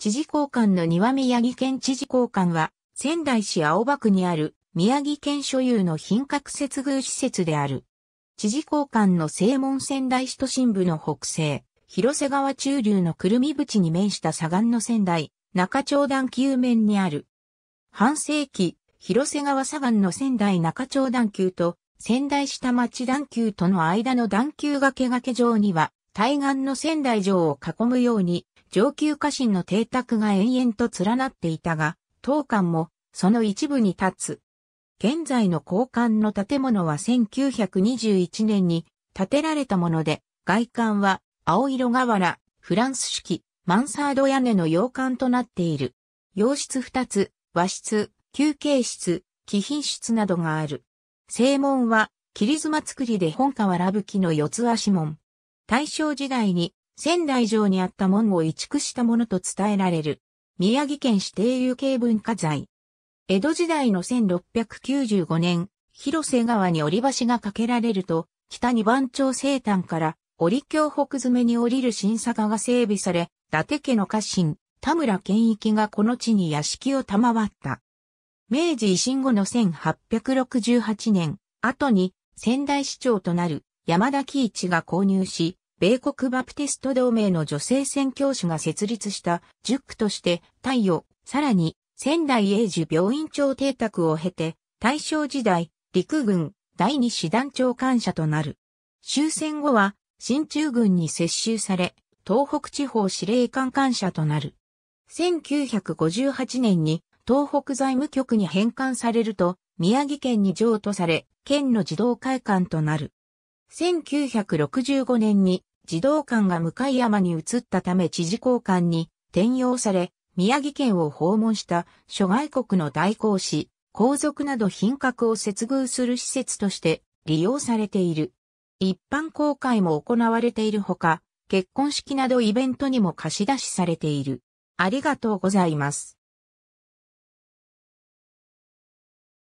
知事公館の庭宮城県知事公館は、仙台市青葉区にある宮城県所有の品格接遇施設である。知事公館の正門仙台市都心部の北西、広瀬川中流の久留美淵に面した左岸の仙台、中町団球面にある。半世紀、広瀬川左岸の仙台中町団球と仙台下町団球との間の団球がけがけ上には、対岸の仙台城を囲むように、上級家臣の邸宅が延々と連なっていたが、当館もその一部に立つ。現在の交換の建物は1921年に建てられたもので、外観は青色瓦、フランス式、マンサード屋根の洋館となっている。洋室二つ、和室、休憩室、貴賓室などがある。正門は、切妻造りで本瓦吹きの四つ足門。大正時代に仙台城にあった門を移築したものと伝えられる。宮城県指定有形文化財。江戸時代の1695年、広瀬川に折り橋が架けられると、北二番町西端から折京北詰めに降りる新坂が整備され、伊達家の家臣、田村健一がこの地に屋敷を賜った。明治維新後の1868年、後に仙台市長となる山田喜一が購入し、米国バプテスト同盟の女性宣教師が設立した塾として太陽、さらに仙台英治病院長邸宅を経て、大正時代、陸軍第二師団長官舎となる。終戦後は、新中軍に接収され、東北地方司令官官舎となる。1958年に東北財務局に返還されると、宮城県に譲渡され、県の児童会館となる。1965年に児童館が向山に移ったため知事公館に転用され、宮城県を訪問した諸外国の代行士、皇族など品格を接遇する施設として利用されている。一般公開も行われているほか、結婚式などイベントにも貸し出しされている。ありがとうございます。